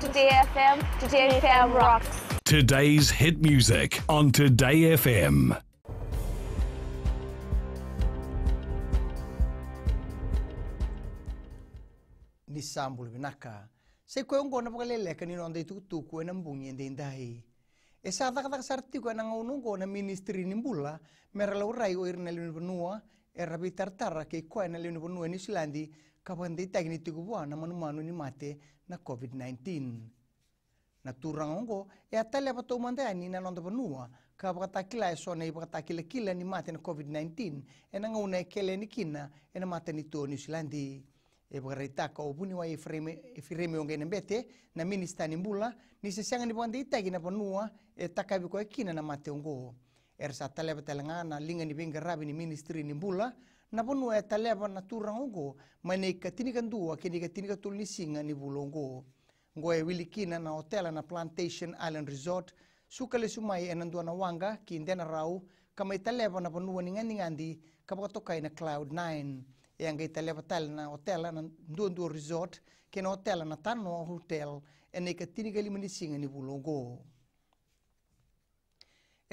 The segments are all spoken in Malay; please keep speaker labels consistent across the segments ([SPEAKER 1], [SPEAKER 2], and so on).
[SPEAKER 1] Today FM, Today, Today FM rocks. Today's hit music on Today FM. ni sambul binaka se ko ngo na pagale le kanino ande tu tu ko na mbungi ande indai e sa ta ta sarti ko na ngo na ministry ni mbula mera lo rai o irne benua e rabi tartarra che qua nelle unipunue in Islandi capandei tecnici cubuana manu manu ni mate na Covid-19. Na turrangongo e a tale apato umandani na e nonda panua e e ca apatakila e sone i apatakila kila ni mate na Covid-19 e na ngauna e kele ni kina e na mate ni tuo in Islandi. E pagarita ka upuni wa e firemi onge in embete na minista ni mbula ni se siangani pagandei tecnici panua e takabiko e kina na mate ongoo ersa talepa telengana linga ni benga rabi ni ministri ni mbula na bunu e talepa na turang ugo mane katini kandua kini katini katul ni singa ni bulo ngo ngo e wilikina na hotela na plantation island resort suka le sumai e nandua na wanga ki indena rau kama e i talepa na bunu ni ngani ngandi kapa katokai na cloud 9 e anga i talepa tali na hotela na ndua ndua resort kena hotela na tano hotel e ne katini kalima ni singa ni bulo ngoo.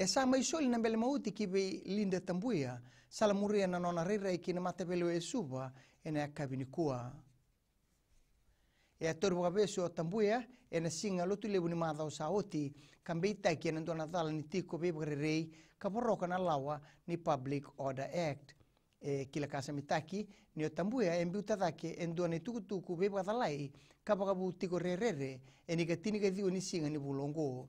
[SPEAKER 1] E mai isoli na bele mauti ki be linda tambuia, salamuria na nona rira e kina mate bele e suba e na akabini kua. E a torbo kabesu o tambuia e na singa lotu lebu ni madha o saoti, kambe itaiki e na dona dhala ni tiko bebe rerei, kaporoka na lawa ni Public Order Act. E, kila kasa mitaki ni o tambuia e mbiu tadake e ndua ni tukutuku bebe kadhalai, kapakabu tiko re e ni katini kathiu ni singa ni bulongo.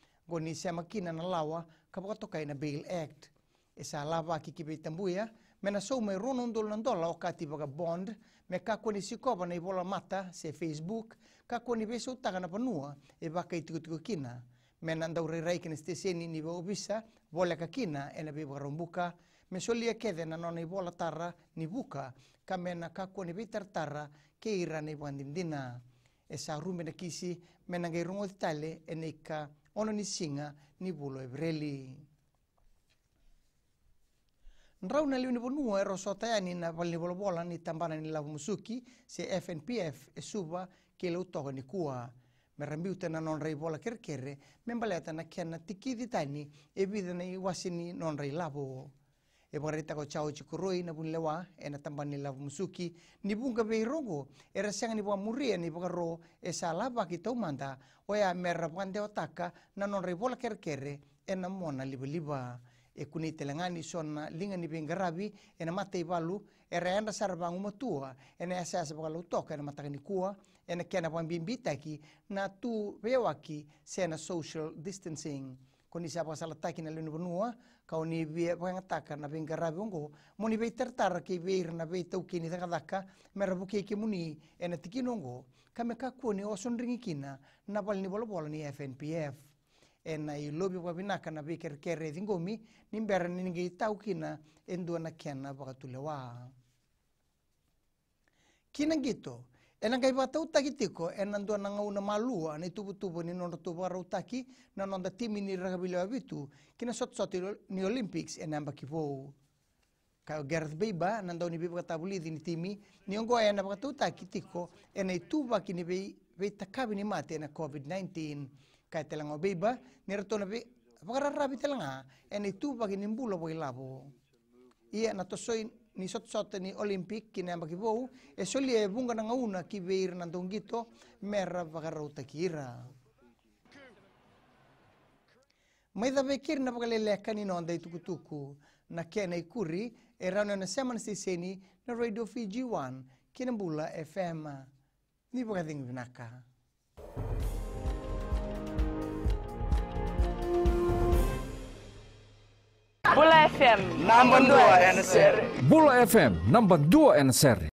[SPEAKER 1] goni sema kina na lawa kapa kai na Bail Act. e sa lava kikipi tambuia, mena sou mai rono ndol na dola o kati baga bond, me ka koni sikoba na ibola mata se Facebook, ka koni beso ta na panua e baka itiko kina. Mena andau reirai kina steseni ni ba visa vola ka kina e na beba rombuka, me solia kede na nona ibola tarra ni buka, ka mena ka koni vitar tarra ke ira na ibandimdina. Esa rume na kisi, mena ngai rongo ditale ena ono ni singa ni bulo ebreli nrau na liu ni bonua e rosota yani na vali ni bolabola ni musuki se FNPF e suba ke leu toga ni kua me rambiu tena non rei bola kerkere me mbaleta na kena tikidi tani e vida na iwasini non rei lavo e pagarita ko chao chikuroi na bun ena e na ni lav musuki ni bun ka bei rogo e ni muri e ni pagaro e sa lava ki tau manda o merra pande otaka na non rebola kerkere ena mona liba e kuni telangani sona linga ni bengarabi e na mata ibalu e reanda sarabang umatua e na asa asa pakalau toka ena na mataka kua e kena pambimbita ki na tu pewaki se na social distancing koni sa pa sala taki na lu nu nu ka oni bi pa nga taka na bin garabi ongo mo ni bi ter tar ki bi na bi tau ki ni ta kadaka me rabu ki ki muni ena tiki nongo ka me ka ko ni osun ringi kina na pal ni bolo bolo ni FNPF ena i lobi pa bi naka na bi ker ker re dingo mi ni mber ni ngi tau ki na endu na ken na pa ka tu le wa kina ngito Enang kai patau taki tiko, enang dua nanga una malua, ni tubu tubu ni nono tubu arau taki, na nonda timi ni rakabili abitu, kina sot sot ni Olympics enang baki pou. Kau Gareth Beiba, nandau ni beiba katabuli ni timi, ni ongo ayah na patau taki tiko, enang itu baki ni bei, bei takabi ni mate ena COVID-19, kai telango beiba, ni rato na bei, apakara rabi telanga, enang itu baki ni mbulo boi labo. Ia na tosoin ni sot sot ni olimpik ki nema ki vou e soli e bunga na ngauna ki veir na ntongito merra vagarra utakira. Mai da vekir na vaga lele ka ni nonda i tukutuku na kena i kuri e rano na seman si seni na Radio Fiji 1 kina bula FM. Ni vaga dingi vinaka. Ni vaga dingi vinaka. Bula FM Nombor 2 NSR Bula FM Nombor 2 NSR